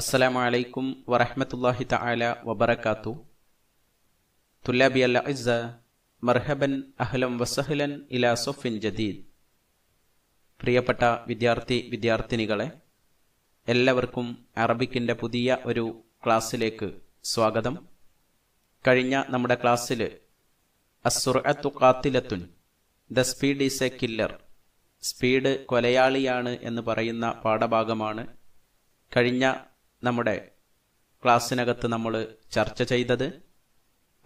അസ്സലാമലൈക്കും വറഹമത്തല്ലാഹി തല വബർക്കാത്തു തുല്ലാബി അല്ല ഇസ മർഹബൻ അഹ്ലം വസഹ്ലൻ ഇലാ സൊഫിൻ ജദീദ് പ്രിയപ്പെട്ട വിദ്യാർത്ഥി വിദ്യാർത്ഥിനികളെ എല്ലാവർക്കും അറബിക്കിൻ്റെ പുതിയ ഒരു ക്ലാസ്സിലേക്ക് സ്വാഗതം കഴിഞ്ഞ നമ്മുടെ ക്ലാസ്സിൽ അസുറത്തു കാത്തിലത്തുൻ the speed is a killer speed കൊലയാളിയാണ് എന്ന് പറയുന്ന പാഠഭാഗമാണ് കഴിഞ്ഞ നമ്മുടെ ക്ലാസ്സിനകത്ത് നമ്മൾ ചർച്ച ചെയ്തത്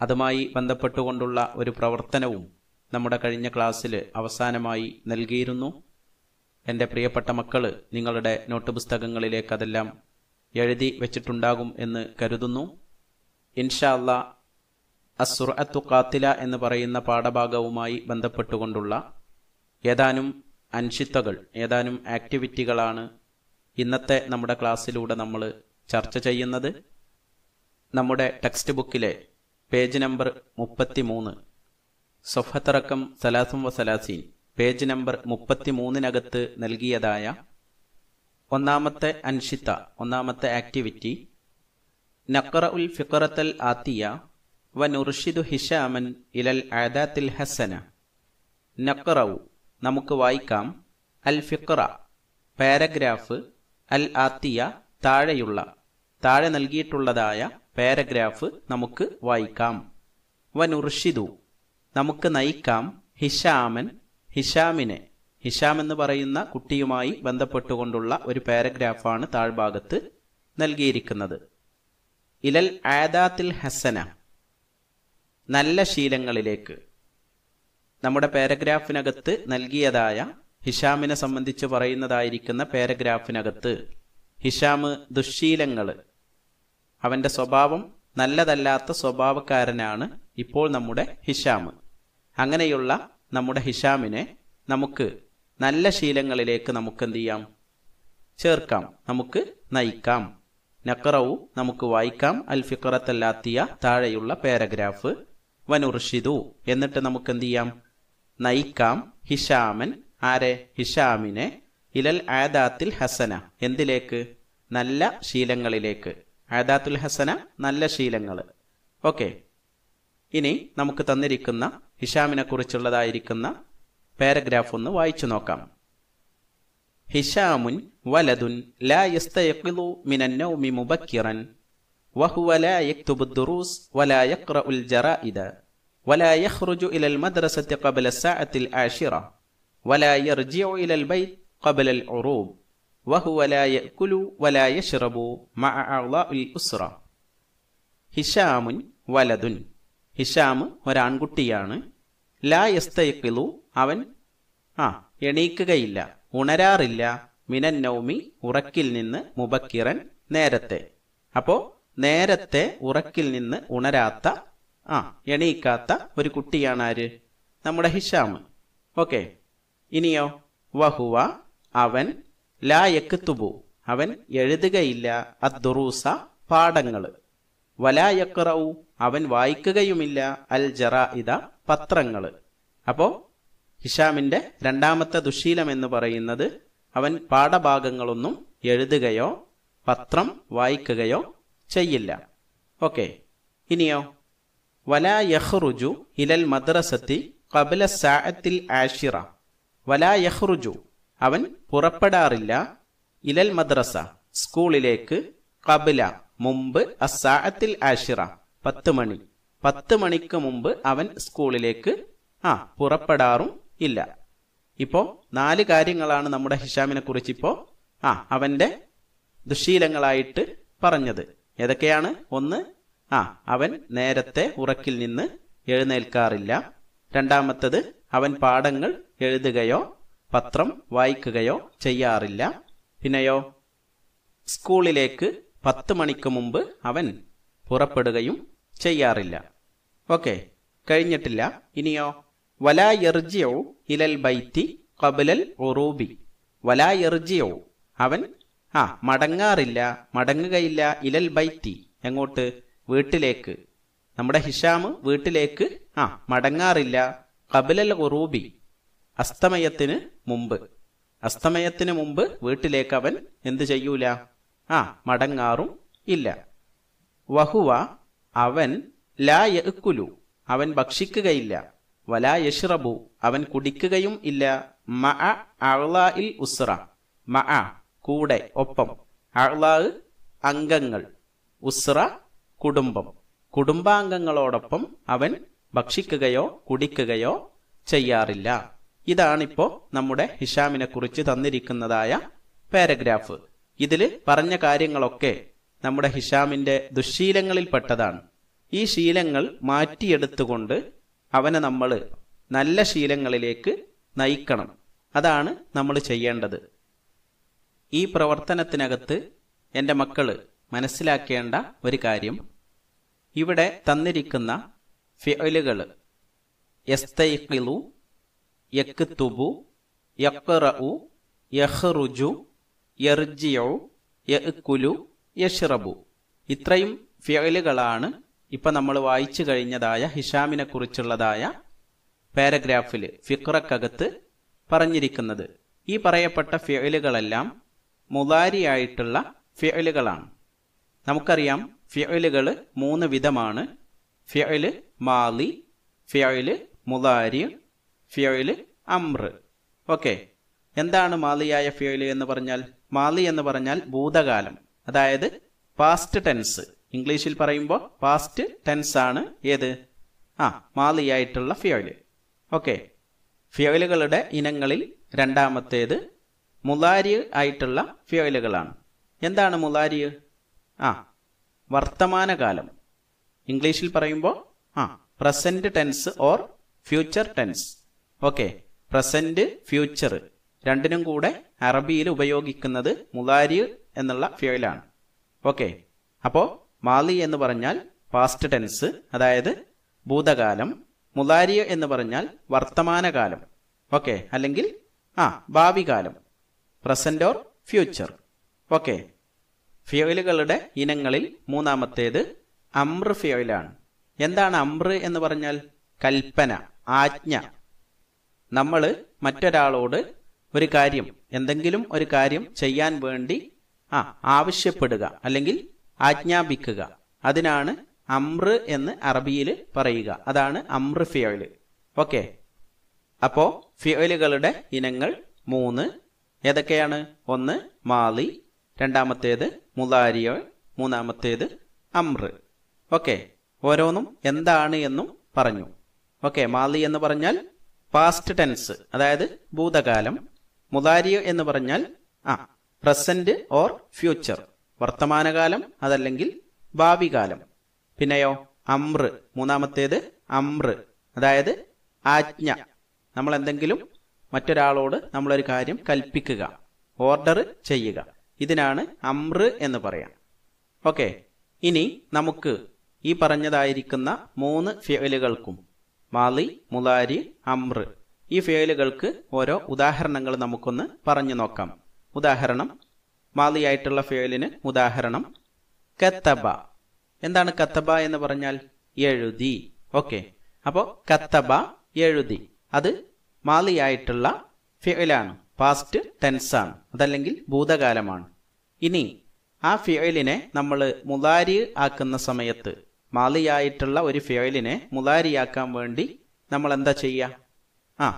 അതുമായി ബന്ധപ്പെട്ടുകൊണ്ടുള്ള ഒരു പ്രവർത്തനവും നമ്മുടെ കഴിഞ്ഞ ക്ലാസ്സിൽ അവസാനമായി നൽകിയിരുന്നു എൻ്റെ പ്രിയപ്പെട്ട മക്കൾ നിങ്ങളുടെ നോട്ട് പുസ്തകങ്ങളിലേക്ക് അതെല്ലാം എഴുതി വെച്ചിട്ടുണ്ടാകും എന്ന് കരുതുന്നു ഇൻഷാല്ല അസുറഅത്തു കാത്തില എന്ന് പറയുന്ന പാഠഭാഗവുമായി ബന്ധപ്പെട്ടുകൊണ്ടുള്ള ഏതാനും അൻഷിത്തകൾ ഏതാനും ആക്ടിവിറ്റികളാണ് ഇന്നത്തെ നമ്മുടെ ക്ലാസ്സിലൂടെ നമ്മൾ ചർച്ച ചെയ്യുന്നത് നമ്മുടെ ടെക്സ്റ്റ് ബുക്കിലെ പേജ് നമ്പർ മുപ്പത്തി മൂന്ന് സൊഫത്തറക്കം സലാസും വസലാസീൻ പേജ് നമ്പർ മുപ്പത്തി മൂന്നിനകത്ത് നൽകിയതായ ഒന്നാമത്തെ അൻഷിത്ത ഒന്നാമത്തെ ആക്ടിവിറ്റി നക്കറ ഉൽ ഫിക്കറത്തൽ ആത്തിയ വൻ ഉർഷിദു ഹിഷാമൻ ഇലൽ ആദാത്തിൽ ഹസന നക്കറവു നമുക്ക് വായിക്കാം അൽ ഫിക്കറ പാരഗ്രാഫ് അൽ ആത്തിയ താഴെയുള്ള താഴെ നൽകിയിട്ടുള്ളതായ പാരഗ്രാഫ് നമുക്ക് വായിക്കാം വൻ ഉർഷിദു നമുക്ക് നയിക്കാം ഹിഷാമൻ ഹിഷാമിനെ ഹിഷാം എന്ന് പറയുന്ന കുട്ടിയുമായി ബന്ധപ്പെട്ടുകൊണ്ടുള്ള ഒരു പാരഗ്രാഫാണ് താഴ്ഭാഗത്ത് നൽകിയിരിക്കുന്നത് ഇലൽ ആദാത്തിൽ ഹസന നല്ല ശീലങ്ങളിലേക്ക് നമ്മുടെ പാരഗ്രാഫിനകത്ത് നൽകിയതായ ഹിഷാമിനെ സംബന്ധിച്ച് പറയുന്നതായിരിക്കുന്ന പാരഗ്രാഫിനകത്ത് ഹിഷാം ദുശീലങ്ങൾ അവൻ്റെ സ്വഭാവം നല്ലതല്ലാത്ത സ്വഭാവക്കാരനാണ് ഇപ്പോൾ നമ്മുടെ ഹിഷാം അങ്ങനെയുള്ള നമ്മുടെ ഹിഷാമിനെ നമുക്ക് നല്ല ശീലങ്ങളിലേക്ക് നമുക്ക് എന്ത് ചെയ്യാം ചേർക്കാം നമുക്ക് നയിക്കാം നക്കറവു നമുക്ക് വായിക്കാം അൽ ഫിഖറത്തല്ലാത്തിയ താഴെയുള്ള പാരഗ്രാഫ് വനുർഷിദു എന്നിട്ട് നമുക്ക് എന്ത് ചെയ്യാം നയിക്കാം ഹിഷാമൻ ആരെ ഹിഷാമിനെ ഇലൽ ആദാത്തിൽ ഹസന എന്തിലേക്ക് നല്ല ശീലങ്ങളിലേക്ക് ആദാത്തുൽ ഹസന നല്ല ശീലങ്ങൾ ഓക്കെ ഇനി നമുക്ക് തന്നിരിക്കുന്ന ഹിഷാമിനെ കുറിച്ചുള്ളതായിരിക്കുന്ന പാരഗ്രാഫ് ഒന്ന് വായിച്ചു നോക്കാം هشام ولد لا يستيقظ من النوم مبكرا وهو لا يكتب الدروس ولا يقرأ الجرائد ولا يخرج إلى المدرسة قبل الساعة العاشرة ولا يرجع إلى البيت قبل العروب وهو لا يأكل ولا يشرب مع أعضاء الأسرة هشام ولد ഹിഷാം ഒരാൺകുട്ടിയാണ് يستيقظ യസ്തൈക്കിളു അവൻ ആ എണീക്കുകയില്ല ഉണരാറില്ല മിനൻ നൗമി ഉറക്കിൽ നിന്ന് മുബക്കിറൻ നേരത്തെ അപ്പോ നേരത്തെ ഉറക്കിൽ നിന്ന് ഉണരാത്ത ആ എണീക്കാത്ത ഒരു കുട്ടിയാണ് ആര് നമ്മുടെ ഹിഷാം ഓക്കെ ഇനിയോ വഹുവ അവൻ ലായക്ക് തുബു അവൻ എഴുതുകയില്ല അദ്ദുറൂസ പാഠങ്ങൾ വലായക്കറവു അവൻ വായിക്കുകയുമില്ല അൽ ജറ ഇത പത്രങ്ങൾ അപ്പോ ഹിഷാമിന്റെ രണ്ടാമത്തെ ദുശീലം എന്ന് പറയുന്നത് അവൻ പാഠഭാഗങ്ങളൊന്നും എഴുതുകയോ പത്രം വായിക്കുകയോ ചെയ്യില്ല ഓക്കെ ഇനിയോ വല യഹ്റുജു ഇലൽ മദ്രസത്തി കബല സാഹത്തിൽ ആഷിറ വല യഹ്റുജു അവൻ പുറപ്പെടാറില്ല ഇലൽ മദ്രസ സ്കൂളിലേക്ക് കബില മുമ്പ് അസാഹത്തിൽ ആഷിറ പത്ത് മണി പത്ത് മണിക്ക് മുമ്പ് അവൻ സ്കൂളിലേക്ക് ആ പുറപ്പെടാറും ഇല്ല ഇപ്പോൾ നാല് കാര്യങ്ങളാണ് നമ്മുടെ ഹിഷാമിനെ കുറിച്ച് ഇപ്പോൾ ആ അവന്റെ ദുശീലങ്ങളായിട്ട് പറഞ്ഞത് ഏതൊക്കെയാണ് ഒന്ന് ആ അവൻ നേരത്തെ ഉറക്കിൽ നിന്ന് എഴുന്നേൽക്കാറില്ല രണ്ടാമത്തത് അവൻ പാഠങ്ങൾ എഴുതുകയോ പത്രം വായിക്കുകയോ ചെയ്യാറില്ല പിന്നെയോ സ്കൂളിലേക്ക് പത്ത് മണിക്ക് മുമ്പ് അവൻ പുറപ്പെടുകയും ചെയ്യാറില്ല ഓക്കെ കഴിഞ്ഞിട്ടില്ല ഇനിയോ വലാ ഇലൽ ബൈത്തി കബിലൽ ഒറൂബി വലാ അവൻ ആ മടങ്ങാറില്ല മടങ്ങുകയില്ല ഇലൽ ബൈത്തി എങ്ങോട്ട് വീട്ടിലേക്ക് നമ്മുടെ ഹിഷാം വീട്ടിലേക്ക് ആ മടങ്ങാറില്ല കബിലൽ ഒറൂബി അസ്തമയത്തിന് മുമ്പ് അസ്തമയത്തിന് മുമ്പ് വീട്ടിലേക്ക് അവൻ എന്തു ചെയ്യൂല ആ മടങ്ങാറും ഇല്ല വഹുവ അവൻ ലാ യക്കുലു അവൻ ഭക്ഷിക്കുകയില്ല വലാ യഷ്റബു അവൻ കുടിക്കുകയും ഇല്ല മ ഇൽ ഉസ്ര മ കൂടെ ഒപ്പം അഴ്ലാ അംഗങ്ങൾ ഉസ്ര കുടുംബം കുടുംബാംഗങ്ങളോടൊപ്പം അവൻ ഭക്ഷിക്കുകയോ കുടിക്കുകയോ ചെയ്യാറില്ല ഇതാണിപ്പോ നമ്മുടെ ഹിഷാമിനെ കുറിച്ച് തന്നിരിക്കുന്നതായ പാരഗ്രാഫ് ഇതിൽ പറഞ്ഞ കാര്യങ്ങളൊക്കെ നമ്മുടെ ഹിഷാമിന്റെ ദുശീലങ്ങളിൽപ്പെട്ടതാണ് ഈ ശീലങ്ങൾ മാറ്റിയെടുത്തുകൊണ്ട് അവനെ നമ്മൾ നല്ല ശീലങ്ങളിലേക്ക് നയിക്കണം അതാണ് നമ്മൾ ചെയ്യേണ്ടത് ഈ പ്രവർത്തനത്തിനകത്ത് എൻ്റെ മക്കൾ മനസ്സിലാക്കേണ്ട ഒരു കാര്യം ഇവിടെ തന്നിരിക്കുന്ന ഫിയലുകൾ യസ്തൈഖിലു യക്തുബു യക്റഉ യഹ്റുജു യർജിയു യുലു യഷ്റബു ഇത്രയും ഫിയലുകളാണ് ഇപ്പം നമ്മൾ വായിച്ചു കഴിഞ്ഞതായ ഹിഷാമിനെ കുറിച്ചുള്ളതായ പാരഗ്രാഫിൽ ഫിക്രക്കകത്ത് പറഞ്ഞിരിക്കുന്നത് ഈ പറയപ്പെട്ട ഫിയലുകളെല്ലാം മുതാരിയായിട്ടുള്ള ഫിയലുകളാണ് നമുക്കറിയാം ഫിയലുകൾ മൂന്ന് വിധമാണ് ഫിയല് മാലി ഫിയല് മുതാരി ഫിയല് അമ്ര ഓക്കെ എന്താണ് മാലിയായ ഫിയല് എന്ന് പറഞ്ഞാൽ മാലി എന്ന് പറഞ്ഞാൽ ഭൂതകാലം അതായത് പാസ്റ്റ് ടെൻസ് ഇംഗ്ലീഷിൽ പറയുമ്പോൾ പാസ്റ്റ് ടെൻസ് ആണ് ഏത് ആ മാലിയായിട്ടുള്ള ഫിയോയില് ഓക്കെ ഫിയോയിലുകളുടെ ഇനങ്ങളിൽ രണ്ടാമത്തേത് മുലാരി ആയിട്ടുള്ള ഫിയോയിലുകളാണ് എന്താണ് മുലാരി ആ വർത്തമാനകാലം ഇംഗ്ലീഷിൽ പറയുമ്പോൾ ആ present tense or future tense okay present future രണ്ടിനും കൂടെ അറബിയിൽ ഉപയോഗിക്കുന്നത് മുലാരി എന്നുള്ള ഫിയോയിലാണ് ഓക്കെ അപ്പോൾ മാലി എന്ന് പറഞ്ഞാൽ പാസ്റ്റ് ടെൻസ് അതായത് ഭൂതകാലം മുലാരിയ എന്ന് പറഞ്ഞാൽ വർത്തമാനകാലം ഓക്കെ അല്ലെങ്കിൽ ആ ഭാവി കാലം പ്രസന്റ് ഓർ ഫ്യൂച്ചർ ഓക്കെ ഫ്യോയിലുകളുടെ ഇനങ്ങളിൽ മൂന്നാമത്തേത് അമ്ര ഫ്യോയിലാണ് എന്താണ് അമ്ര എന്ന് പറഞ്ഞാൽ കൽപ്പന ആജ്ഞ നമ്മൾ മറ്റൊരാളോട് ഒരു കാര്യം എന്തെങ്കിലും ഒരു കാര്യം ചെയ്യാൻ വേണ്ടി ആ ആവശ്യപ്പെടുക അല്ലെങ്കിൽ ആജ്ഞാപിക്കുക അതിനാണ് അമ്ര എന്ന് അറബിയിൽ പറയുക അതാണ് അമ്ര ഫിയൽ ഓക്കെ അപ്പോ ഫിയലുകളുടെ ഇനങ്ങൾ മൂന്ന് ഏതൊക്കെയാണ് ഒന്ന് മാലി രണ്ടാമത്തേത് മുലാരിയോ മൂന്നാമത്തേത് അമ്ര ഓക്കെ ഓരോന്നും എന്താണ് എന്നും പറഞ്ഞു ഓക്കെ മാലി എന്ന് പറഞ്ഞാൽ പാസ്റ്റ് ടെൻസ് അതായത് ഭൂതകാലം മുതാരിയോ എന്ന് പറഞ്ഞാൽ ആ പ്രസന്റ് ഓർ ഫ്യൂച്ചർ വർത്തമാനകാലം അതല്ലെങ്കിൽ ഭാവി കാലം പിന്നെയോ അമ്ര മൂന്നാമത്തേത് അമ്ര അതായത് ആജ്ഞ നമ്മൾ എന്തെങ്കിലും മറ്റൊരാളോട് നമ്മളൊരു കാര്യം കൽപ്പിക്കുക ഓർഡർ ചെയ്യുക ഇതിനാണ് അമ്ര എന്ന് പറയാം ഓക്കെ ഇനി നമുക്ക് ഈ പറഞ്ഞതായിരിക്കുന്ന മൂന്ന് ഫേലുകൾക്കും മാലി മുലാരി അമ്ര ഈ ഫേലുകൾക്ക് ഓരോ ഉദാഹരണങ്ങൾ നമുക്കൊന്ന് പറഞ്ഞു നോക്കാം ഉദാഹരണം മാലിയായിട്ടുള്ള ഫേലിന് ഉദാഹരണം കത്തബ എന്താണ് കത്തബ എന്ന് പറഞ്ഞാൽ എഴുതി ഓക്കെ അപ്പോ കത്തബ എഴുതി അത് മാലിയായിട്ടുള്ള ഫിയലാണ് പാസ്റ്റ് ടെൻസ് ആണ് അതല്ലെങ്കിൽ ഭൂതകാലമാണ് ഇനി ആ ഫിയലിനെ നമ്മൾ മുലാരി ആക്കുന്ന സമയത്ത് മാലിയായിട്ടുള്ള ഒരു ഫിയലിനെ മുതാരിയാക്കാൻ വേണ്ടി നമ്മൾ എന്താ ചെയ്യുക ആ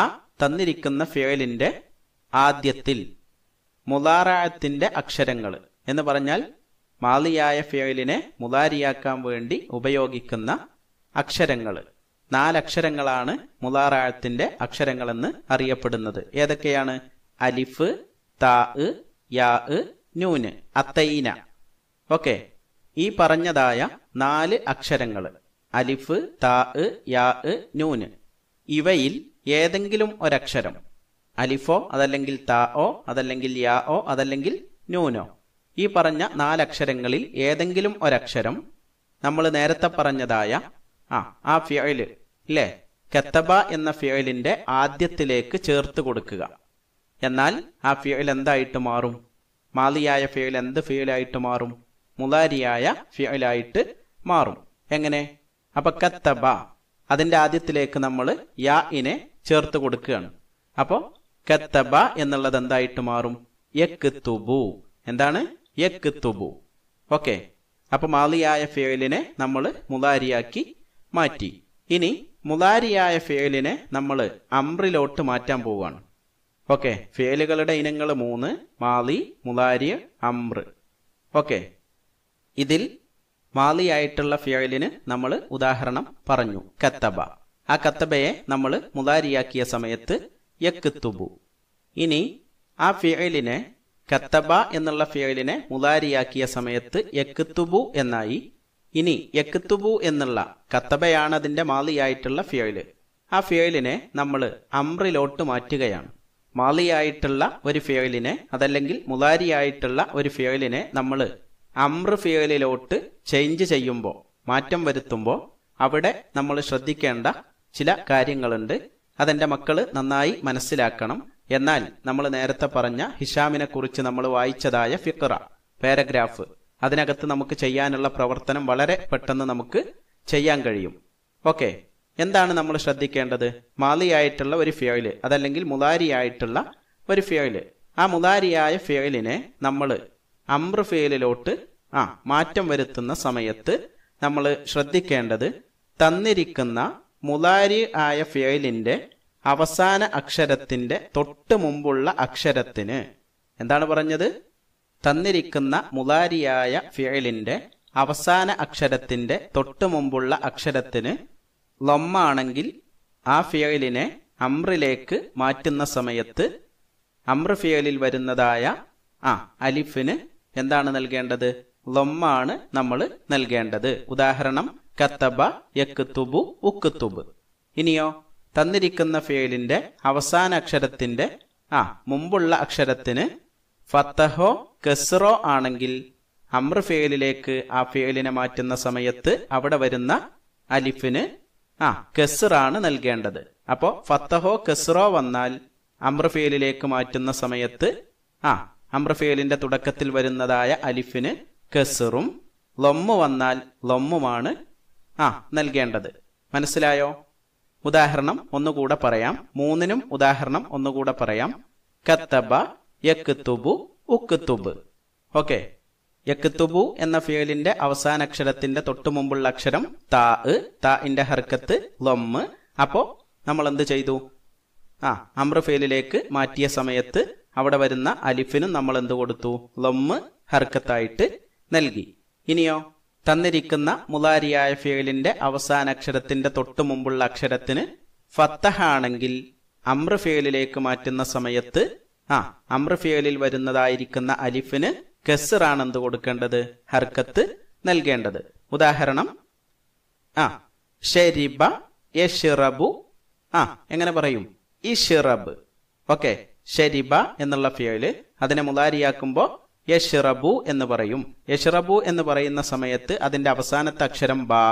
ആ തന്നിരിക്കുന്ന ഫിയലിൻ്റെ ആദ്യത്തിൽ മുലാറായത്തിന്റെ അക്ഷരങ്ങൾ എന്ന് പറഞ്ഞാൽ മാലിയായ ഫയലിനെ മുതാരിയാക്കാൻ വേണ്ടി ഉപയോഗിക്കുന്ന അക്ഷരങ്ങൾ നാലക്ഷരങ്ങളാണ് മുലാറായത്തിന്റെ അക്ഷരങ്ങളെന്ന് അറിയപ്പെടുന്നത് ഏതൊക്കെയാണ് അലിഫ് താ യാ നൂന് അത്തൈന ഓക്കെ ഈ പറഞ്ഞതായ നാല് അക്ഷരങ്ങൾ അലിഫ് താ യാ നൂന് ഇവയിൽ ഏതെങ്കിലും ഒരക്ഷരം അലിഫോ അതല്ലെങ്കിൽ താ ഓ അതല്ലെങ്കിൽ യാ ഓ അതല്ലെങ്കിൽ നൂനോ ഈ പറഞ്ഞ നാലക്ഷരങ്ങളിൽ ഏതെങ്കിലും ഒരക്ഷരം നമ്മൾ നേരത്തെ പറഞ്ഞതായ ആ ആ ഫിയല് ഇല്ലേ കത്തബ എന്ന ഫിയലിന്റെ ആദ്യത്തിലേക്ക് ചേർത്ത് കൊടുക്കുക എന്നാൽ ആ ഫിയൽ എന്തായിട്ട് മാറും മാലിയായ ഫിയൽ എന്ത് ഫിയലായിട്ട് മാറും മുലാരിയായ ഫിയലായിട്ട് മാറും എങ്ങനെ അപ്പൊ കത്തബ അതിന്റെ ആദ്യത്തിലേക്ക് നമ്മൾ യാ ഇനെ ചേർത്ത് കൊടുക്കുകയാണ് അപ്പോൾ കത്തബ എന്നുള്ളത് എന്തായിട്ട് മാറും യക്ക് എന്താണ് യക്ക് ഓക്കെ അപ്പൊ മാലിയായ ഫേലിനെ നമ്മൾ മുലാരിയാക്കി മാറ്റി ഇനി മുലാരിയായ ഫേലിനെ നമ്മൾ അമ്രിലോട്ട് മാറ്റാൻ പോവുകയാണ് ഓക്കെ ഫേലുകളുടെ ഇനങ്ങൾ മൂന്ന് മാലി മുലാരിയ അമ്ര ഓക്കെ ഇതിൽ മാലിയായിട്ടുള്ള ഫേലിന് നമ്മൾ ഉദാഹരണം പറഞ്ഞു കത്തബ ആ കത്തബയെ നമ്മൾ മുലാരിയാക്കിയ സമയത്ത് യക്കുത്തുബു ഇനി ആ ഫിയലിനെ കത്തബ എന്നുള്ള ഫിയലിനെ മുതാരിയാക്കിയ സമയത്ത് യക്കുത്തുബു എന്നായി ഇനി യക്കുത്തുബു എന്നുള്ള കത്തബയാണ് അതിന്റെ മാലിയായിട്ടുള്ള ഫിയല് ആ ഫിയലിനെ നമ്മൾ അമ്രിലോട്ട് മാറ്റുകയാണ് മാലിയായിട്ടുള്ള ഒരു ഫിയലിനെ അതല്ലെങ്കിൽ മുതാരിയായിട്ടുള്ള ഒരു ഫിയലിനെ നമ്മൾ അമ്ര ഫിയലിലോട്ട് ചേഞ്ച് ചെയ്യുമ്പോൾ മാറ്റം വരുത്തുമ്പോൾ അവിടെ നമ്മൾ ശ്രദ്ധിക്കേണ്ട ചില കാര്യങ്ങളുണ്ട് അതെന്റെ മക്കൾ നന്നായി മനസ്സിലാക്കണം എന്നാൽ നമ്മൾ നേരത്തെ പറഞ്ഞ ഹിഷാമിനെ കുറിച്ച് നമ്മൾ വായിച്ചതായ ഫിക്റ പാരഗ്രാഫ് അതിനകത്ത് നമുക്ക് ചെയ്യാനുള്ള പ്രവർത്തനം വളരെ പെട്ടെന്ന് നമുക്ക് ചെയ്യാൻ കഴിയും ഓക്കെ എന്താണ് നമ്മൾ ശ്രദ്ധിക്കേണ്ടത് മാലിയായിട്ടുള്ള ഒരു ഫിയോയില് അതല്ലെങ്കിൽ മുതാരിയായിട്ടുള്ള ഒരു ഫിയോയില് ആ മുതാരിയായ ഫിയോയിലിനെ നമ്മൾ അമ്ര ഫിയലിലോട്ട് ആ മാറ്റം വരുത്തുന്ന സമയത്ത് നമ്മൾ ശ്രദ്ധിക്കേണ്ടത് തന്നിരിക്കുന്ന മുലാരി ആയ ഫേലിൻ്റെ അവസാന അക്ഷരത്തിന്റെ തൊട്ട് മുമ്പുള്ള അക്ഷരത്തിന് എന്താണ് പറഞ്ഞത് തന്നിരിക്കുന്ന മുതാരിയായ ഫേലിൻ്റെ അവസാന അക്ഷരത്തിന്റെ തൊട്ട് മുമ്പുള്ള അക്ഷരത്തിന് ലൊമ്മാണെങ്കിൽ ആ ഫേലിനെ അമ്രിലേക്ക് മാറ്റുന്ന സമയത്ത് അമ്ര ഫിയലിൽ വരുന്നതായ ആ അലിഫിന് എന്താണ് നൽകേണ്ടത് ലൊമ്മാണ് നമ്മൾ നൽകേണ്ടത് ഉദാഹരണം കത്തബ യക്കുത്തുബു ഉക്കുത്തുബ് ഇനിയോ തന്നിരിക്കുന്ന ഫേലിന്റെ അവസാന അക്ഷരത്തിന്റെ ആ മുമ്പുള്ള അക്ഷരത്തിന് ഫത്തഹോ കെസ്റോ ആണെങ്കിൽ അമ്ര ഫേലിലേക്ക് ആ ഫേലിനെ മാറ്റുന്ന സമയത്ത് അവിടെ വരുന്ന അലിഫിന് ആ കെസ്റാണ് നൽകേണ്ടത് അപ്പോ ഫത്തഹോ കെസ്റോ വന്നാൽ അമ്ര ഫേലിലേക്ക് മാറ്റുന്ന സമയത്ത് ആ അമ്ര ഫേലിന്റെ തുടക്കത്തിൽ വരുന്നതായ അലിഫിന് കെസറും ലൊമ്മു വന്നാൽ ലൊമ്മുമാണ് ആ നൽകേണ്ടത് മനസ്സിലായോ ഉദാഹരണം ഒന്നുകൂടെ പറയാം മൂന്നിനും ഉദാഹരണം ഒന്നുകൂടെ പറയാം കത്തബ യക്കുത്തുബു ഉക്കുത്തുബ് ഓക്കെ യക്കുത്തുബു എന്ന ഫിയലിന്റെ അവസാന അക്ഷരത്തിന്റെ തൊട്ടു മുമ്പുള്ള അക്ഷരം താ ഇന്റെ ഹർക്കത്ത് ലൊമ്മ് അപ്പോ നമ്മൾ എന്ത് ചെയ്തു ആ അമ്ര മാറ്റിയ സമയത്ത് അവിടെ വരുന്ന അലിഫിനും നമ്മൾ എന്ത് കൊടുത്തു ലൊമ്മ് ഹർക്കത്തായിട്ട് നൽകി ഇനിയോ തന്നിരിക്കുന്ന മുലാരിയായ ഫേലിന്റെ അവസാന അക്ഷരത്തിന്റെ തൊട്ടു മുമ്പുള്ള അക്ഷരത്തിന് ഫത്തഹാണെങ്കിൽ അമ്ര ഫിയലിലേക്ക് മാറ്റുന്ന സമയത്ത് ആ അമ്ര ഫിയലിൽ വരുന്നതായിരിക്കുന്ന അലിഫിന് കെസറാണെന്ത് കൊടുക്കേണ്ടത് ഹർക്കത്ത് നൽകേണ്ടത് ഉദാഹരണം ആ ഷെരിബ യഷിറബു ആ എങ്ങനെ പറയും ഇഷിറബ് ഓക്കെ ഷെരിബ എന്നുള്ള ഫിയല് അതിനെ മുലാരിയാക്കുമ്പോ യഷ്റബു എന്ന് പറയും യഷ്റബു എന്ന് പറയുന്ന സമയത്ത് അതിന്റെ അവസാനത്തെ അക്ഷരം ബാ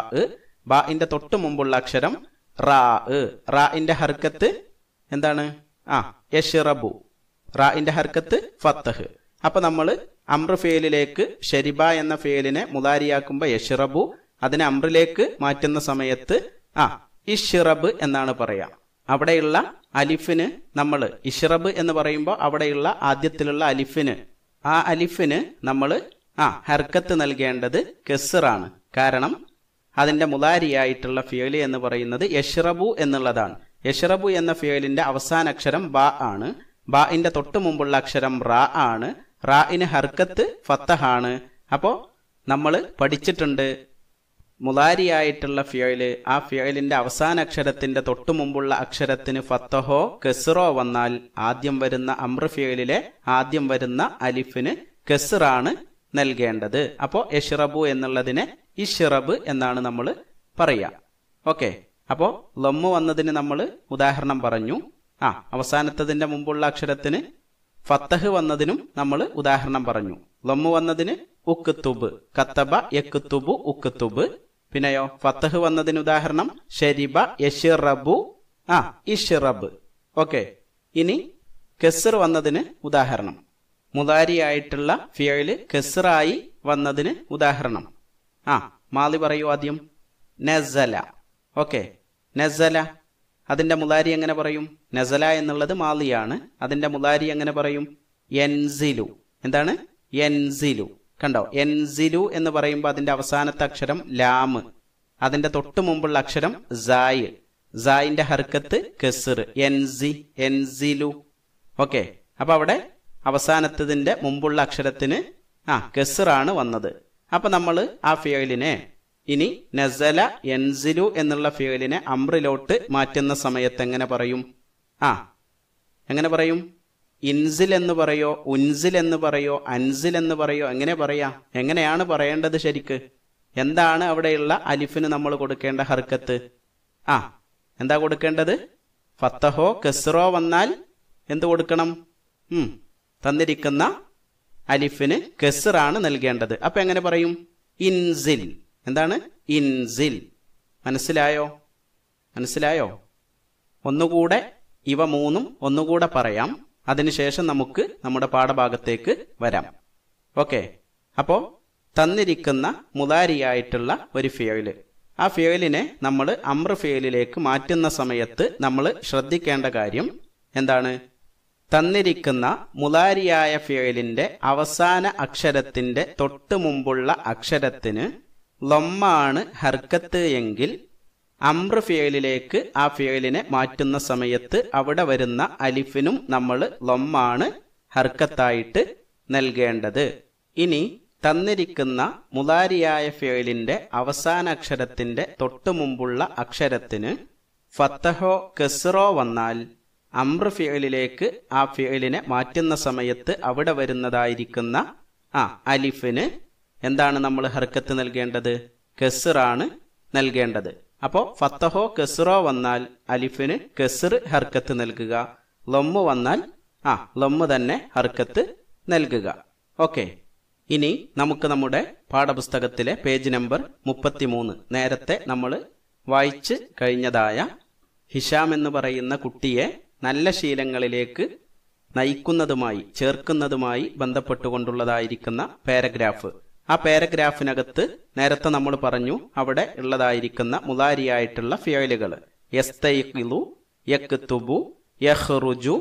ബാഇന്റെ തൊട്ട് മുമ്പുള്ള അക്ഷരം റാ റാഇന്റെ ഹർക്കത്ത് എന്താണ് ആ യഷ്റബു റാഇന്റെ ഹർക്കത്ത് ഫത്തഹ് അപ്പൊ നമ്മൾ അമ്ര ഫേലിലേക്ക് ഷരിബ എന്ന ഫേലിനെ മുതാരിയാക്കുമ്പോ യഷ്റബു അതിനെ അമ്രിലേക്ക് മാറ്റുന്ന സമയത്ത് ആ ഇഷ്റബ് എന്നാണ് പറയാം അവിടെയുള്ള അലിഫിന് നമ്മൾ ഇഷ്റബ് എന്ന് പറയുമ്പോൾ അവിടെയുള്ള ആദ്യത്തിലുള്ള അലിഫിന് ആ അലിഫിന് നമ്മൾ ആ ഹർക്കത്ത് നൽകേണ്ടത് കെസറാണ് കാരണം അതിന്റെ മുതാരിയായിട്ടുള്ള ഫിയല് എന്ന് പറയുന്നത് യഷ്റബു എന്നുള്ളതാണ് യഷ്റബു എന്ന ഫിയലിൻ്റെ അവസാന അക്ഷരം ബാ ആണ് ബാഇന്റെ തൊട്ട് മുമ്പുള്ള അക്ഷരം റാ ആണ് ഇന് ഹർക്കത്ത് ഫത്തഹാണ് അപ്പോൾ നമ്മൾ പഠിച്ചിട്ടുണ്ട് മുലാരിയായിട്ടുള്ള ഫിയോയില് ആ ഫിയോയിലിന്റെ അവസാന അക്ഷരത്തിന്റെ തൊട്ടു മുമ്പുള്ള അക്ഷരത്തിന് ഫത്തഹോ കെസറോ വന്നാൽ ആദ്യം വരുന്ന അമ്ര ഫിയോയിലെ ആദ്യം വരുന്ന അലിഫിന് കെസറാണ് നൽകേണ്ടത് അപ്പോ എഷ്റബു എന്നുള്ളതിനെ ഇഷ്റബ് എന്നാണ് നമ്മൾ പറയുക ഓക്കെ അപ്പോ ലൊമ്മു വന്നതിന് നമ്മൾ ഉദാഹരണം പറഞ്ഞു ആ അവസാനത്തതിന്റെ മുമ്പുള്ള അക്ഷരത്തിന് ഫത്തഹ് വന്നതിനും നമ്മൾ ഉദാഹരണം പറഞ്ഞു ലൊമ്മു വന്നതിന് തുബ് കത്തബ ഉക്ക് തുബ് പിന്നെയോ ഫത്തഹ് വന്നതിന് ഉദാഹരണം ഷരിബ യഷിറബു ആ ഇഷിറബ് ഓക്കെ ഇനി കെസർ വന്നതിന് ഉദാഹരണം മുതാരിയായിട്ടുള്ള ഫിയയില് കെസറായി വന്നതിന് ഉദാഹരണം ആ മാലി പറയൂ ആദ്യം നസല ഓക്കെ നസല അതിന്റെ മുതാരി എങ്ങനെ പറയും നസല എന്നുള്ളത് മാലിയാണ് അതിന്റെ മുതാരി എങ്ങനെ പറയും എൻസിലു എന്താണ് എൻസിലു കണ്ടോ എൻസിലു എന്ന് പറയുമ്പോൾ അതിന്റെ അവസാനത്തെ അക്ഷരം ലാമ് അതിന്റെ തൊട്ട് മുമ്പുള്ള അക്ഷരം സായ് സായിന്റെ ഹർക്കത്ത് കെസിർ എൻസി എൻസിലു ഓക്കെ അപ്പൊ അവിടെ അവസാനത്തതിന്റെ മുമ്പുള്ള അക്ഷരത്തിന് ആ കെസിറാണ് വന്നത് അപ്പൊ നമ്മൾ ആ ഫിയലിനെ ഇനി നസല എൻസിലു എന്നുള്ള ഫിയലിനെ അമ്രിലോട്ട് മാറ്റുന്ന സമയത്ത് എങ്ങനെ പറയും ആ എങ്ങനെ പറയും ഇൻസിൽ എന്ന് പറയോ ഉൻസിൽ എന്ന് പറയോ അൻസിൽ എന്ന് പറയോ എങ്ങനെ പറയാം എങ്ങനെയാണ് പറയേണ്ടത് ശരിക്ക് എന്താണ് അവിടെയുള്ള അലിഫിന് നമ്മൾ കൊടുക്കേണ്ട ഹർക്കത്ത് ആ എന്താ കൊടുക്കേണ്ടത് ഫത്തഹോ കെസ്റോ വന്നാൽ എന്ത് കൊടുക്കണം ഉം തന്നിരിക്കുന്ന അലിഫിന് കെസ്റാണ് നൽകേണ്ടത് അപ്പൊ എങ്ങനെ പറയും ഇൻസിൽ എന്താണ് ഇൻസിൽ മനസ്സിലായോ മനസ്സിലായോ ഒന്നുകൂടെ ഇവ മൂന്നും ഒന്നുകൂടെ പറയാം അതിനുശേഷം നമുക്ക് നമ്മുടെ പാഠഭാഗത്തേക്ക് വരാം ഓക്കെ അപ്പോൾ തന്നിരിക്കുന്ന മുതാരിയായിട്ടുള്ള ഒരു ഫ്യൂയല് ആ ഫ്യൂയലിനെ നമ്മൾ അമ്ര ഫ്യൂയലിലേക്ക് മാറ്റുന്ന സമയത്ത് നമ്മൾ ശ്രദ്ധിക്കേണ്ട കാര്യം എന്താണ് തന്നിരിക്കുന്ന മുതാരിയായ ഫ്യൂയലിന്റെ അവസാന അക്ഷരത്തിന്റെ തൊട്ട് മുമ്പുള്ള അക്ഷരത്തിന് ലൊമ്മാണ് ഹർക്കത്ത് എങ്കിൽ അമ്ര ഫിയലിലേക്ക് ആ ഫിയലിനെ മാറ്റുന്ന സമയത്ത് അവിടെ വരുന്ന അലിഫിനും നമ്മൾ ലൊമ്മാണ് ഹർക്കത്തായിട്ട് നൽകേണ്ടത് ഇനി തന്നിരിക്കുന്ന മുതാരിയായ ഫിയലിന്റെ അവസാന അക്ഷരത്തിന്റെ തൊട്ടു മുമ്പുള്ള അക്ഷരത്തിന് ഫത്തഹോ കെസ്റോ വന്നാൽ അമ്ര ഫിയലിലേക്ക് ആ ഫിയലിനെ മാറ്റുന്ന സമയത്ത് അവിടെ വരുന്നതായിരിക്കുന്ന ആ അലിഫിന് എന്താണ് നമ്മൾ ഹർക്കത്ത് നൽകേണ്ടത് കെസ്റാണ് നൽകേണ്ടത് അപ്പോ ഫത്തഹോ കെസ്റോ വന്നാൽ അലിഫിന് കെസ്ർ ഹർക്കത്ത് നൽകുക ലൊമ്മു വന്നാൽ ആ ലൊമ്മ് തന്നെ ഹർക്കത്ത് നൽകുക ഓക്കെ ഇനി നമുക്ക് നമ്മുടെ പാഠപുസ്തകത്തിലെ പേജ് നമ്പർ മുപ്പത്തിമൂന്ന് നേരത്തെ നമ്മൾ വായിച്ച് കഴിഞ്ഞതായ ഹിഷാം എന്ന് പറയുന്ന കുട്ടിയെ നല്ല ശീലങ്ങളിലേക്ക് നയിക്കുന്നതുമായി ചേർക്കുന്നതുമായി ബന്ധപ്പെട്ടുകൊണ്ടുള്ളതായിരിക്കുന്ന പാരഗ്രാഫ് ആ പാരഗ്രാഫിനകത്ത് നേരത്തെ നമ്മൾ പറഞ്ഞു അവിടെ ഉള്ളതായിരിക്കുന്ന മുതാരിയായിട്ടുള്ള ഫിയലുകൾ യസ്തൈഖിലു യക്തുബു യർജിഉ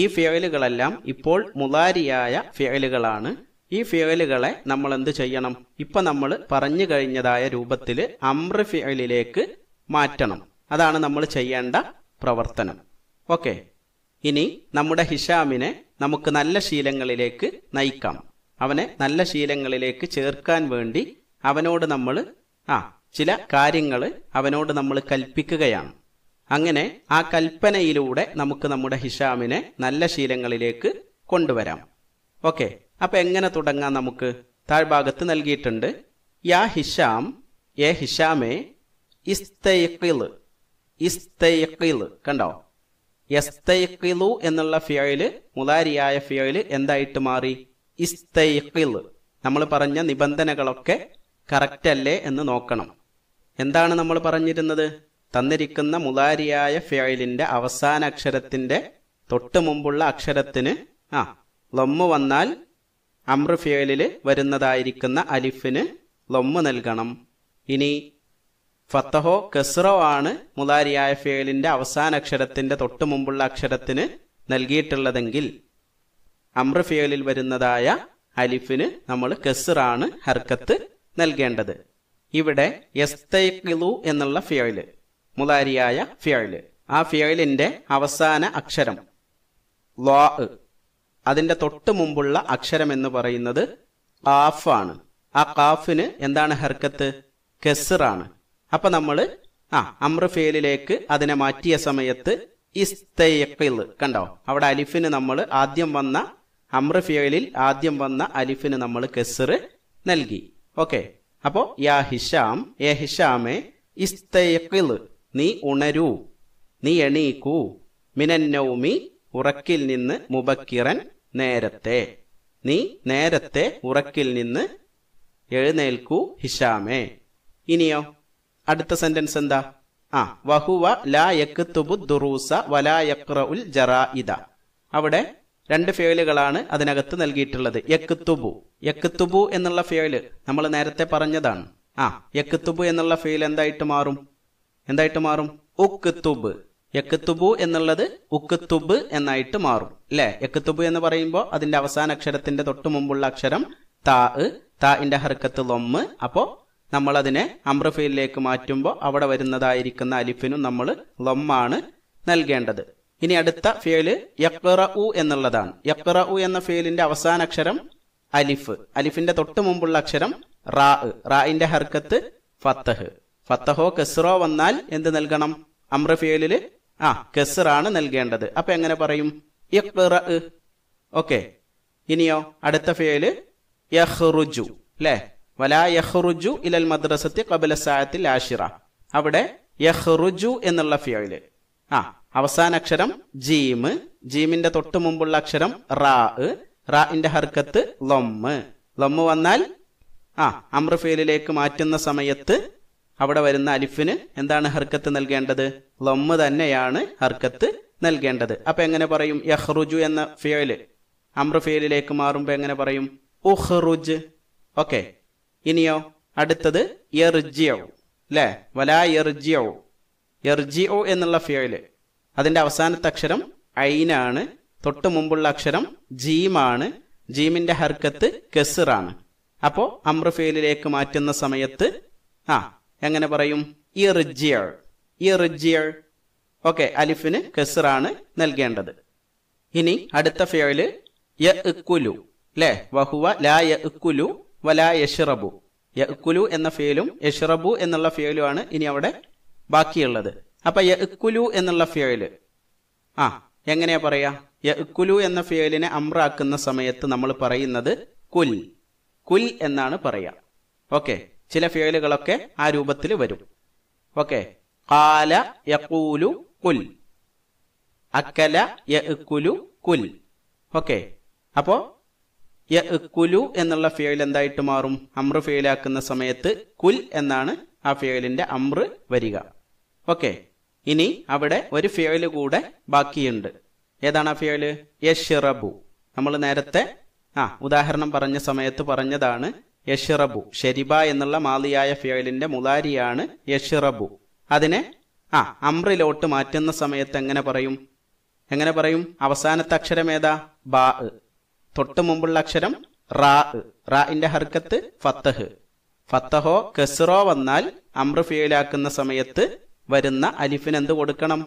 ഈ ഫിയലുകളെല്ലാം ഇപ്പോൾ മുതാരിയായ ഫിയലുകളാണ് ഈ ഫിയലുകളെ നമ്മൾ എന്ത് ചെയ്യണം ഇപ്പൊ നമ്മൾ പറഞ്ഞു കഴിഞ്ഞതായ രൂപത്തിൽ അമ്ര ഫിയലിലേക്ക് മാറ്റണം അതാണ് നമ്മൾ ചെയ്യേണ്ട പ്രവർത്തനം ഓക്കെ ഇനി നമ്മുടെ ഹിഷാമിനെ നമുക്ക് നല്ല ശീലങ്ങളിലേക്ക് നയിക്കാം അവനെ നല്ല ശീലങ്ങളിലേക്ക് ചേർക്കാൻ വേണ്ടി അവനോട് നമ്മൾ ആ ചില കാര്യങ്ങൾ അവനോട് നമ്മൾ കൽപ്പിക്കുകയാണ് അങ്ങനെ ആ കൽപ്പനയിലൂടെ നമുക്ക് നമ്മുടെ ഹിഷാമിനെ നല്ല ശീലങ്ങളിലേക്ക് കൊണ്ടുവരാം ഓക്കെ അപ്പൊ എങ്ങനെ തുടങ്ങാം നമുക്ക് താഴ്ഭാഗത്ത് നൽകിയിട്ടുണ്ട് യാ ഹിഷാം എ ഹിഷാമേ ഇസ്തയക്കിൽ ഇസ്തയക്കിൽ കണ്ടോ എന്നുള്ള ഫിയോയില് മുലാരിയായ ഫിയോയില് എന്തായിട്ട് മാറി ഇസ്തൈക്കിൽ നമ്മൾ പറഞ്ഞ നിബന്ധനകളൊക്കെ കറക്റ്റ് അല്ലേ എന്ന് നോക്കണം എന്താണ് നമ്മൾ പറഞ്ഞിരുന്നത് തന്നിരിക്കുന്ന മുലാരിയായ ഫിയോയിലിന്റെ അവസാന അക്ഷരത്തിന്റെ തൊട്ട് മുമ്പുള്ള അക്ഷരത്തിന് ആ ലൊമ്മ വന്നാൽ അമ്ര വരുന്നതായിരിക്കുന്ന അലിഫിന് ലൊമ്മ നൽകണം ഇനി ഫത്തഹോ കെസ്റോ ആണ് മുതാരിയായ ഫേലിന്റെ അവസാന അക്ഷരത്തിന്റെ തൊട്ടു മുമ്പുള്ള അക്ഷരത്തിന് നൽകിയിട്ടുള്ളതെങ്കിൽ അമ്ര ഫേലിൽ വരുന്നതായ അലിഫിന് നമ്മൾ കെസ്റാണ് ഹർക്കത്ത് നൽകേണ്ടത് ഇവിടെ എസ്തൈഖിലു എന്നുള്ള ഫിയോയില് മുതാരിയായ ഫിയോയില് ആ ഫിയോയിലിന്റെ അവസാന അക്ഷരം ലോ അതിന്റെ തൊട്ട് മുമ്പുള്ള അക്ഷരം എന്ന് പറയുന്നത് കാഫാണ് ആ കാഫിന് എന്താണ് ഹർക്കത്ത് കെസറാണ് അപ്പൊ നമ്മൾ ആ അമ്രഫേലിലേക്ക് അതിനെ മാറ്റിയ സമയത്ത് ഇസ്തയക്കിൽ കണ്ടോ അവിടെ അലിഫിന് നമ്മൾ ആദ്യം വന്ന അമ്രഫേലിൽ ആദ്യം വന്ന അലിഫിന് നമ്മൾ കെസറ് നൽകി ഓക്കെ അപ്പോ യാ ഹിഷാം എ ഹിഷാമെ ഇസ്തയക്കിൽ നീ ഉണരൂ നീ എണീക്കൂ മിനന്നൗമി ഉറക്കിൽ നിന്ന് മുബക്കിറൻ നേരത്തെ നീ നേരത്തെ ഉറക്കിൽ നിന്ന് എഴുന്നേൽക്കൂ ഹിഷാമേ ഇനിയോ അടുത്ത സെന്റൻസ് എന്താ ആ വഹുവ ലാ യക്തുബു ദുറൂസ വലാ യക്ര ജറാ ഇത അവിടെ രണ്ട് ഫേലുകളാണ് അതിനകത്ത് നൽകിയിട്ടുള്ളത് യക്തുബു യക്തുബു എന്നുള്ള ഫേല് നമ്മൾ നേരത്തെ പറഞ്ഞതാണ് ആ യക്തുബു എന്നുള്ള ഫേൽ എന്തായിട്ട് മാറും എന്തായിട്ട് മാറും ഉക്തുബ് യക്തുബു എന്നുള്ളത് ഉക്തുബ് എന്നായിട്ട് മാറും അല്ലെ യക്തുബു എന്ന് പറയുമ്പോൾ അതിന്റെ അവസാന അക്ഷരത്തിന്റെ തൊട്ടു മുമ്പുള്ള അക്ഷരം താ ഇന്റെ ഹർക്കത്ത് ലൊമ്മ് അപ്പോ നമ്മൾ അതിനെ അമ്രഫയിലേക്ക് മാറ്റുമ്പോൾ അവിടെ വരുന്നതായിരിക്കുന്ന അലിഫിനും നമ്മൾ ലൊമ്മാണ് നൽകേണ്ടത് ഇനി അടുത്ത ഫേല് യക്റ ഉ എന്നുള്ളതാണ് യക്റ ഉ എന്ന ഫേലിന്റെ അവസാന അക്ഷരം അലിഫ് അലിഫിന്റെ തൊട്ട് മുമ്പുള്ള അക്ഷരം റാ റായിന്റെ ഹർക്കത്ത് ഫത്തഹ് ഫത്തഹോ കെസ്റോ വന്നാൽ എന്ത് നൽകണം അമ്ര ആ കെസ്റാണ് നൽകേണ്ടത് അപ്പൊ എങ്ങനെ പറയും യക്റ ഓക്കെ ഇനിയോ അടുത്ത ഫേല് യഹ്റുജു അല്ലേ വലാ യഹ്റുജു ഇലൽ മദ്രസത്തി കബല സായത്തിൽ ആഷിറ അവിടെ യഹ്റുജു എന്നുള്ള ഫിയോയില് ആ അവസാന അക്ഷരം ജീമ് ജീമിന്റെ തൊട്ട് മുമ്പുള്ള അക്ഷരം റാ ഇന്റെ ഹർക്കത്ത് ലൊമ്മ് ലൊമ്മ് വന്നാൽ ആ അമ്ര മാറ്റുന്ന സമയത്ത് അവിടെ വരുന്ന അലിഫിന് എന്താണ് ഹർക്കത്ത് നൽകേണ്ടത് ലൊമ്മ് തന്നെയാണ് ഹർക്കത്ത് നൽകേണ്ടത് അപ്പൊ എങ്ങനെ പറയും യഹ്റുജു എന്ന ഫിയോയില് അമ്ര മാറുമ്പോ എങ്ങനെ പറയും ഉഹ്റുജ് ഓക്കെ ഇനിയോ അടുത്തത് എർജിയോ അല്ലേ വലാ എർജിയോ എർജിയോ എന്നുള്ള ഫിയോയില് അതിൻ്റെ അവസാനത്തെ അക്ഷരം ഐനാണ് തൊട്ട് മുമ്പുള്ള അക്ഷരം ജീമാണ് ജീമിന്റെ ഹർക്കത്ത് കെസിറാണ് അപ്പോൾ അമ്രഫേലിലേക്ക് മാറ്റുന്ന സമയത്ത് ആ എങ്ങനെ പറയും ഇറിജിയർ ഇറിജിയർ ഓക്കെ അലിഫിന് കെസിറാണ് നൽകേണ്ടത് ഇനി അടുത്ത ഫിയോയില് യുലു അല്ലേ വഹുവ ലാ യ ഇക്കുലു വല യഷിറബു യക്കുലു എന്ന ഫേലും യഷിറബു എന്നുള്ള ഫേലുമാണ് ഇനി അവിടെ ബാക്കിയുള്ളത് അപ്പൊ യക്കുലു എന്നുള്ള ഫേല് ആ എങ്ങനെയാ പറയാ യക്കുലു എന്ന ഫേലിനെ അമ്രാക്കുന്ന സമയത്ത് നമ്മൾ പറയുന്നത് കുൽ കുൽ എന്നാണ് പറയാ ഓക്കെ ചില ഫേലുകളൊക്കെ ആ രൂപത്തിൽ വരും ഓക്കെ കാല യക്കൂലു കുൽ അക്കല യക്കുലു കുൽ ഓക്കെ അപ്പോ യ എന്നുള്ള ഫേൽ എന്തായിട്ട് മാറും അമ്ര ഫേലാക്കുന്ന സമയത്ത് കുൽ എന്നാണ് ആ ഫേലിന്റെ അമ്ര വരിക ഓക്കെ ഇനി അവിടെ ഒരു ഫേല് കൂടെ ബാക്കിയുണ്ട് ഏതാണ് ആ ഫേല് യഷിറബു നമ്മൾ നേരത്തെ ആ ഉദാഹരണം പറഞ്ഞ സമയത്ത് പറഞ്ഞതാണ് യഷിറബു ഷെരിബ എന്നുള്ള മാലിയായ ഫേലിന്റെ മുലാരിയാണ് യഷിറബു അതിനെ ആ അമ്രിലോട്ട് മാറ്റുന്ന സമയത്ത് എങ്ങനെ പറയും എങ്ങനെ പറയും അവസാനത്തെ അക്ഷരം ഏതാ ബാ തൊട്ട് മുമ്പുള്ള അക്ഷരം റാ റാഇന്റെ ഹർക്കത്ത് ഫത്തഹ് ഫത്തഹോ കെസ്റോ വന്നാൽ അമ്ര ഫിയലാക്കുന്ന സമയത്ത് വരുന്ന അലിഫിന് എന്ത് കൊടുക്കണം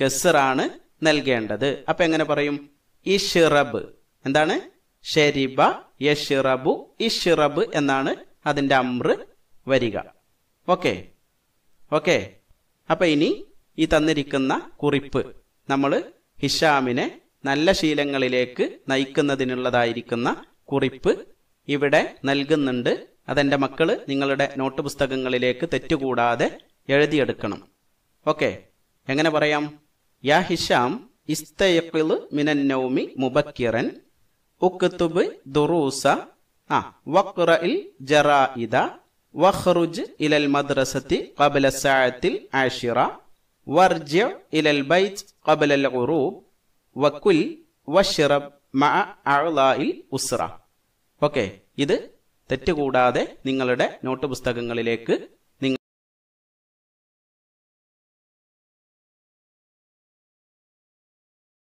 കെസ്റാണ് നൽകേണ്ടത് അപ്പൊ എങ്ങനെ പറയും ഇഷിറബ് എന്താണ് ഷെരിബ യഷിറബു ഇഷിറബ് എന്നാണ് അതിന്റെ അമ്ര വരിക ഓക്കെ ഓക്കെ അപ്പൊ ഇനി ഈ തന്നിരിക്കുന്ന കുറിപ്പ് നമ്മൾ ഹിഷാമിനെ നല്ല ശീലങ്ങളിലേക്ക് നയിക്കുന്നതിനുള്ളതായിരിക്കുന്ന കുറിപ്പ് ഇവിടെ നൽകുന്നുണ്ട് അതെൻ്റെ മക്കൾ നിങ്ങളുടെ നോട്ട് പുസ്തകങ്ങളിലേക്ക് തെറ്റുകൂടാതെ എഴുതിയെടുക്കണം ഓക്കെ എങ്ങനെ പറയാം യാ ഹിഷാം ഇസ്തയക്കിൾ മിനന്നൗമി മുബക്കിറൻ ഉക്തുബ് ദുറൂസ ആ വഖ്റ ഇൽ ഇദ വഹ്റുജ് ഇലൽ മദ്രസത്തി ഖബല സഅത്തിൽ ആഷിറ വർജ്യ ഇലൽ ബൈജ് കബലൽ ഉറൂബ് വക്കുൽ വഷിറബ് മഅ അഴലായിൽ ഉസ്ര ഓക്കെ ഇത് തെറ്റുകൂടാതെ നിങ്ങളുടെ നോട്ട് പുസ്തകങ്ങളിലേക്ക്